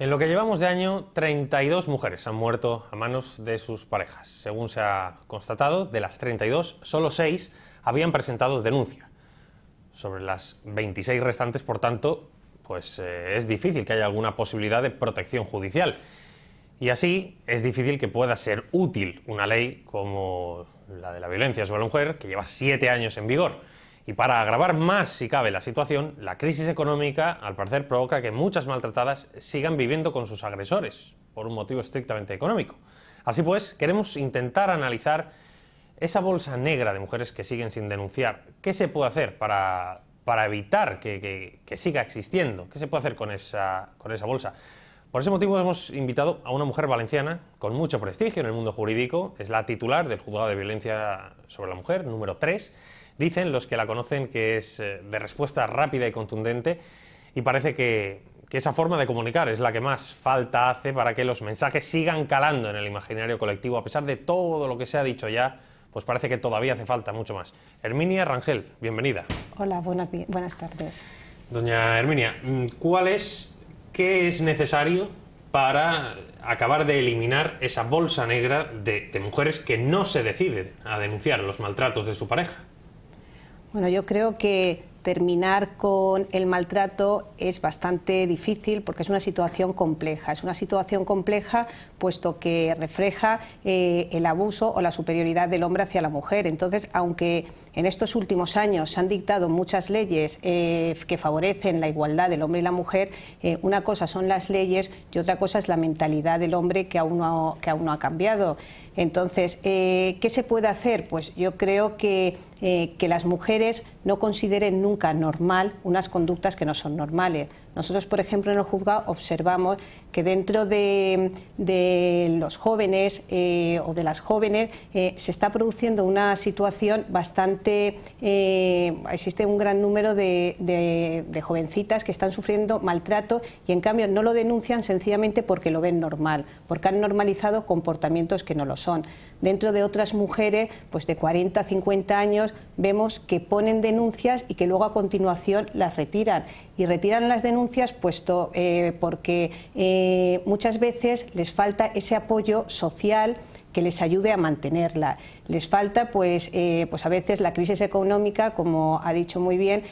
En lo que llevamos de año, 32 mujeres han muerto a manos de sus parejas. Según se ha constatado, de las 32, solo 6 habían presentado denuncia. Sobre las 26 restantes, por tanto, pues eh, es difícil que haya alguna posibilidad de protección judicial. Y así es difícil que pueda ser útil una ley como la de la violencia sobre la mujer, que lleva 7 años en vigor. Y para agravar más, si cabe, la situación, la crisis económica, al parecer, provoca que muchas maltratadas sigan viviendo con sus agresores, por un motivo estrictamente económico. Así pues, queremos intentar analizar esa bolsa negra de mujeres que siguen sin denunciar. ¿Qué se puede hacer para, evitar que, siga existiendo? ¿Qué se puede hacer con esa, con esa bolsa? Por ese motivo hemos invitado a una mujer valenciana con mucho prestigio en el mundo jurídico. Es la titular del Juzgado de Violencia sobre la Mujer, número 3 Dicen los que la conocen que es eh, de respuesta rápida y contundente y parece que, esa forma de comunicar es la que más falta hace para que los mensajes sigan calando en el imaginario colectivo, a pesar de todo lo que se ha dicho ya, pues parece que todavía hace falta mucho más. Herminia Rangel, bienvenida. Hola, buenas, tardes. Doña Herminia, mm, ¿cuál es, qué es necesario para acabar de eliminar esa bolsa negra de mujeres que no se deciden a denunciar los maltratos de su pareja? Bueno, yo creo que terminar con el maltrato es bastante difícil porque es una situación compleja. Es una situación compleja puesto que refleja eh, el abuso o la superioridad del hombre hacia la mujer. Entonces, aunque en estos últimos años se han dictado muchas leyes eh, que favorecen la igualdad del hombre y la mujer. Eh, una cosa son las leyes y otra cosa es la mentalidad del hombre que aún no, ha cambiado. Entonces, eh, ¿qué se puede hacer? Pues yo creo que las mujeres no consideren nunca normal unas conductas que no son normales nosotros, por ejemplo, en el juzgado observamos que dentro de, los jóvenes eh, o de las jóvenes eh, se está produciendo una situación bastante... Eh, existe un gran número de, jovencitas que están sufriendo maltrato y en cambio no lo denuncian sencillamente porque lo ven normal, porque han normalizado comportamientos que no lo son. Dentro de otras mujeres, pues de 40 50 años, vemos que ponen denuncias y que luego a continuación las retiran. Y retiran las denuncias puesto eh, porque eh, muchas veces les falta ese apoyo social que les ayude a mantenerla. Les falta, pues, eh, pues a veces la crisis económica, como ha dicho muy bien,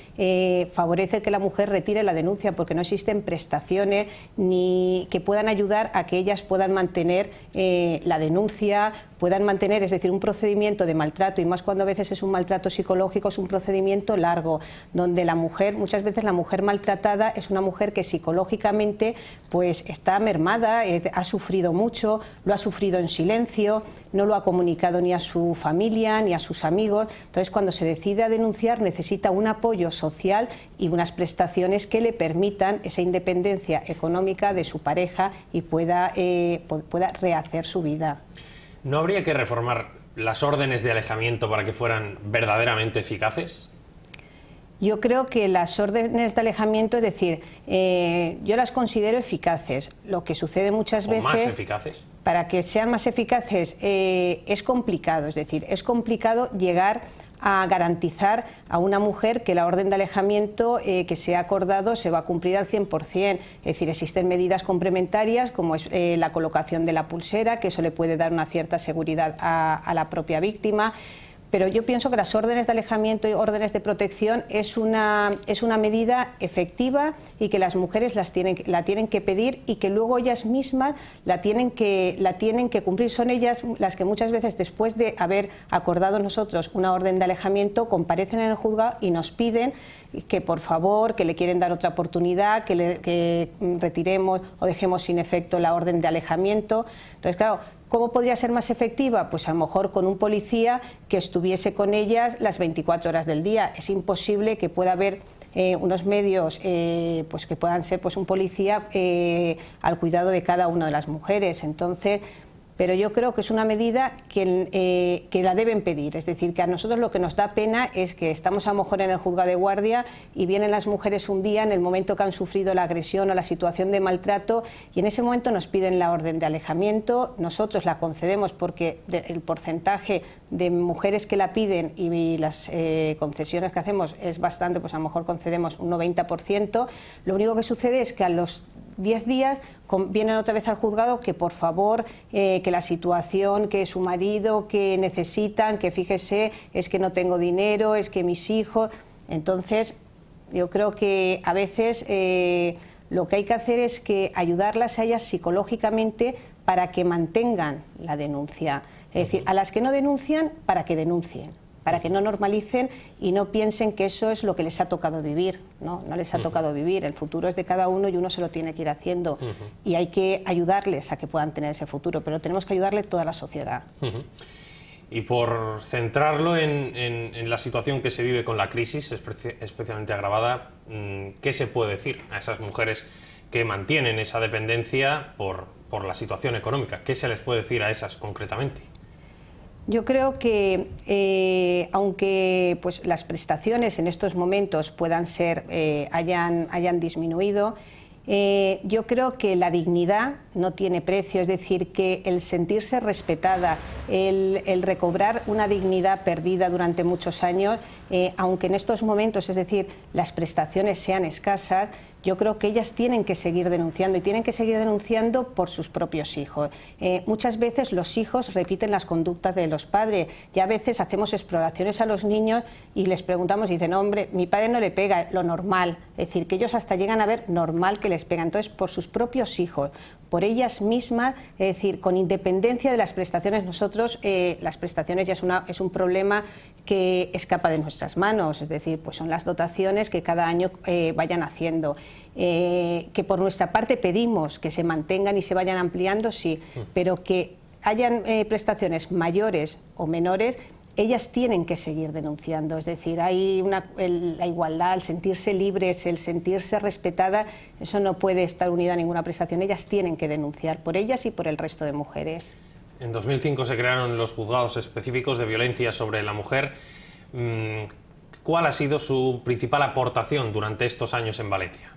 favorece que la mujer retire la denuncia porque no existen prestaciones ni que puedan ayudar a que ellas puedan mantener la denuncia puedan mantener, es decir, un procedimiento de maltrato, y más cuando a veces es un maltrato psicológico, es un procedimiento largo, donde la mujer, muchas veces la mujer maltratada es una mujer que psicológicamente pues está mermada, eh, ha sufrido mucho, lo ha sufrido en silencio, no lo ha comunicado ni a su familia, ni a sus amigos. Entonces, cuando se decide a denunciar, necesita un apoyo social y unas prestaciones que le permitan esa independencia económica de su pareja y pueda, eh, pueda rehacer su vida. ¿No habría que reformar las órdenes de alejamiento para que fueran verdaderamente eficaces? Yo creo que las órdenes de alejamiento, es decir, eh, yo las considero eficaces. Lo que sucede muchas veces. Más eficaces. Para que sean más eficaces eh, es complicado, es decir, es complicado llegar a garantizar a una mujer que la orden de alejamiento eh, que se ha acordado se va a cumplir al 100%. Es decir, existen medidas complementarias como es eh, la colocación de la pulsera, que eso le puede dar una cierta seguridad a la propia víctima pero yo pienso que las órdenes de alejamiento y órdenes de protección es una, es una medida efectiva y que las mujeres las tienen, la tienen que pedir y que luego ellas mismas la tienen, que, la tienen que cumplir. Son ellas las que muchas veces, después de haber acordado nosotros una orden de alejamiento, comparecen en el juzgado y nos piden que por favor, que le quieren dar otra oportunidad, que, que retiremos o dejemos sin efecto la orden de alejamiento. Entonces, claro, ¿Cómo podría ser más efectiva? Pues a lo mejor con un policía que estuviese con ellas las 24 horas del día. Es imposible que pueda haber eh, unos medios eh, pues que puedan ser pues un policía eh, al cuidado de cada una de las mujeres. Entonces, pero yo creo que es una medida eh, que, la deben pedir. Es decir, que a nosotros lo que nos da pena es que estamos a lo mejor en el juzgado de guardia y vienen las mujeres un día en el momento que han sufrido la agresión o la situación de maltrato y en ese momento nos piden la orden de alejamiento. Nosotros la concedemos porque el porcentaje de mujeres que la piden y las eh, concesiones que hacemos es bastante, pues a lo mejor concedemos un 90%. Lo único que sucede es que a los Diez días, vienen otra vez al juzgado que por favor, eh, que la situación, que su marido, que necesitan, que fíjese, es que no tengo dinero, es que mis hijos. Entonces, yo creo que a veces eh, lo que hay que hacer es que ayudarlas a ellas psicológicamente para que mantengan la denuncia. Es decir, a las que no denuncian, para que denuncien para que no normalicen y no piensen que eso es lo que les ha tocado vivir. No, no les ha tocado vivir. El futuro es de cada uno y uno se lo tiene que ir haciendo. Y hay que ayudarles a que puedan tener ese futuro, pero tenemos que ayudarle toda la sociedad. Y por centrarlo en, la situación que se vive con la crisis, especialmente agravada, mm, ¿qué se puede decir a esas mujeres que mantienen esa dependencia por la situación económica? ¿Qué se les puede decir a esas concretamente? Yo creo que eh, aunque pues, las prestaciones en estos momentos puedan ser, eh, hayan, disminuido, eh, yo creo que la dignidad no tiene precio, es decir, que el sentirse respetada, el, el recobrar una dignidad perdida durante muchos años, aunque en estos momentos, es decir, las prestaciones sean escasas, yo creo que ellas tienen que seguir denunciando y tienen que seguir denunciando por sus propios hijos. Eh, muchas veces los hijos repiten las conductas de los padres y a veces hacemos exploraciones a los niños y les preguntamos y dicen, hombre, mi padre no le pega, lo normal. Es decir, que ellos hasta llegan a ver normal que les pega. Entonces, por sus propios hijos, por ellas mismas, es decir, con independencia de las prestaciones, nosotros eh, las prestaciones ya es, un problema que escapa de nuestras manos, es decir, pues son las dotaciones que cada año eh, vayan haciendo. Eh, que por nuestra parte pedimos que se mantengan y se vayan ampliando, sí, mm. pero que hayan prestaciones mayores o menores ellas tienen que seguir denunciando. Es decir, hay la igualdad, el sentirse libres, el sentirse respetada, eso no puede estar unido a ninguna prestación. Ellas tienen que denunciar por ellas y por el resto de mujeres. En 2005 se crearon los juzgados específicos de violencia sobre la mujer. Mm, ¿Cuál ha sido su principal aportación durante estos años en Valencia?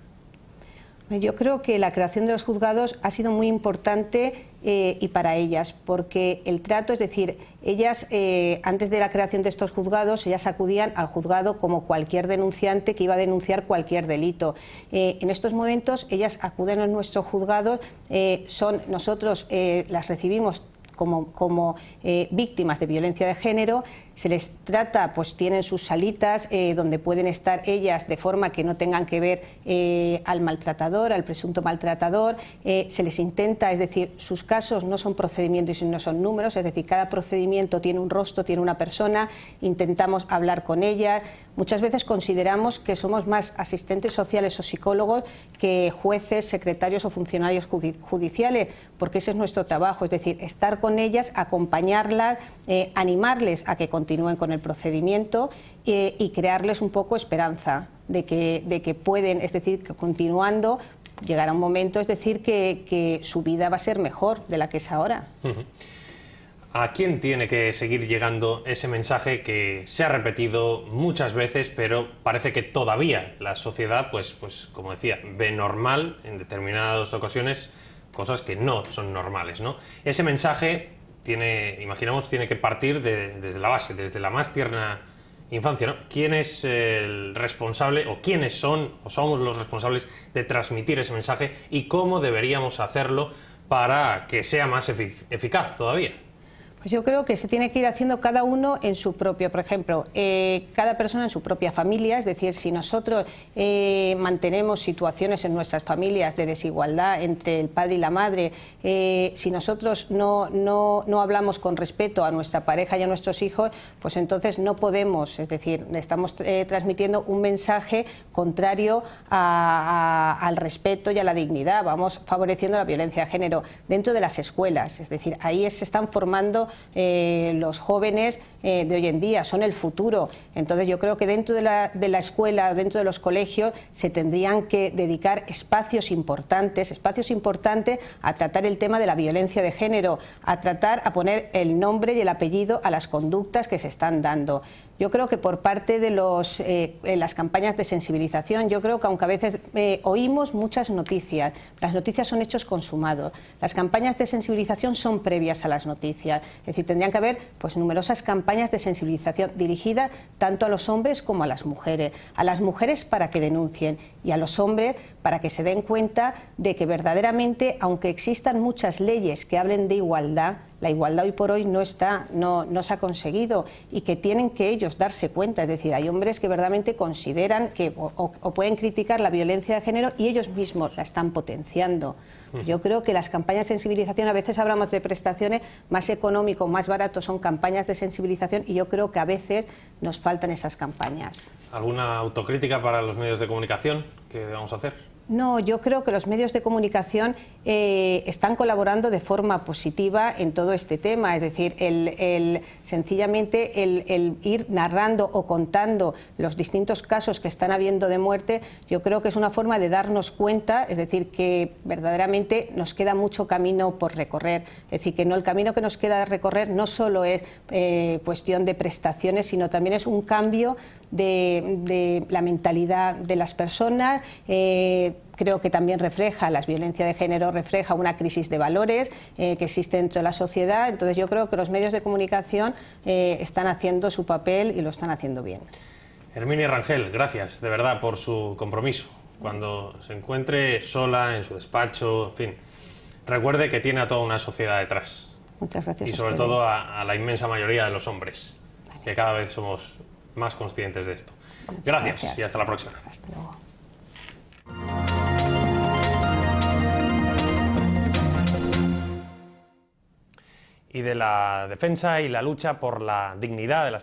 Yo creo que la creación de los juzgados ha sido muy importante eh, y para ellas, porque el trato, es decir, ellas eh, antes de la creación de estos juzgados, ellas acudían al juzgado como cualquier denunciante que iba a denunciar cualquier delito. Eh, en estos momentos ellas acuden a nuestros juzgados, son nosotros las recibimos como, eh, víctimas de violencia de género, se les trata, pues tienen sus salitas eh, donde pueden estar ellas de forma que no tengan que ver eh, al maltratador, al presunto maltratador, se les intenta, es decir, sus casos no son procedimientos y no son números, es decir, cada procedimiento tiene un rostro, tiene una persona, intentamos hablar con ella, Muchas veces consideramos que somos más asistentes sociales o psicólogos que jueces, secretarios o funcionarios judiciales, porque ese es nuestro trabajo, es decir, estar con ellas, acompañarlas, eh, animarles a que continúen con el procedimiento eh, y crearles un poco esperanza de que, de que pueden, es decir, que continuando a un momento, es decir, que, su vida va a ser mejor de la que es ahora. ¿A quién tiene que seguir llegando ese mensaje que se ha repetido muchas veces, pero parece que todavía la sociedad, pues, pues como decía, ve normal en determinadas ocasiones cosas que no son normales, ¿no? Ese mensaje tiene, imaginamos, tiene que partir desde la base, desde la más tierna infancia, ¿Quién es el responsable o quiénes son o somos los responsables de transmitir ese mensaje y cómo deberíamos hacerlo para que sea más eficaz todavía? Pues yo creo que se tiene que ir haciendo cada uno en su propio, por ejemplo, eh, cada persona en su propia familia, es decir, si nosotros eh, mantenemos situaciones en nuestras familias de desigualdad entre el padre y la madre, eh, si nosotros no, no, no, hablamos con respeto a nuestra pareja y a nuestros hijos, pues entonces no podemos, es decir, estamos transmitiendo un mensaje contrario al respeto y a la dignidad, vamos favoreciendo la violencia de género dentro de las escuelas, es decir, ahí se están formando eh, los jóvenes eh, de hoy en día, son el futuro. Entonces yo creo que dentro de la, de la escuela, dentro de los colegios, se tendrían que dedicar espacios importantes, espacios importantes a tratar el tema de la violencia de género, a tratar, a poner el nombre y el apellido a las conductas que se están dando. Yo creo que por parte de eh, las campañas de sensibilización, yo creo que aunque a veces eh, oímos muchas noticias, las noticias son hechos consumados. Las campañas de sensibilización son previas a las noticias. Es decir, tendrían que haber pues, numerosas campañas de sensibilización dirigidas tanto a los hombres como a las mujeres. A las mujeres para que denuncien y a los hombres para que se den cuenta de que verdaderamente, aunque existan muchas leyes que hablen de igualdad, la igualdad hoy por hoy no está, no, no se ha conseguido y que tienen que ellos darse cuenta. Es decir, hay hombres que verdaderamente consideran que o, pueden criticar la violencia de género y ellos mismos la están potenciando. Mm. Yo creo que las campañas de sensibilización, a veces hablamos de prestaciones más económicos, más barato son campañas de sensibilización y yo creo que a veces nos faltan esas campañas. ¿Alguna autocrítica para los medios de comunicación que a hacer? No, yo creo que los medios de comunicación eh, están colaborando de forma positiva en todo este tema, es decir, sencillamente el, ir narrando o contando los distintos casos que están habiendo de muerte, yo creo que es una forma de darnos cuenta, es decir, que verdaderamente nos queda mucho camino por recorrer, es decir, que no el camino que nos queda recorrer no solo es eh, cuestión de prestaciones, sino también es un cambio de, la mentalidad de las personas. Eh, creo que también refleja, la violencia de género refleja una crisis de valores eh, que existe dentro de la sociedad. Entonces yo creo que los medios de comunicación eh, están haciendo su papel y lo están haciendo bien. Herminia Rangel, gracias de verdad por su compromiso. Cuando se encuentre sola en su despacho, en fin, recuerde que tiene a toda una sociedad detrás. Muchas gracias. Y sobre todo a, la inmensa mayoría de los hombres, que cada vez somos más conscientes de esto. Gracias, y hasta la próxima. y de la defensa y la lucha por la dignidad de las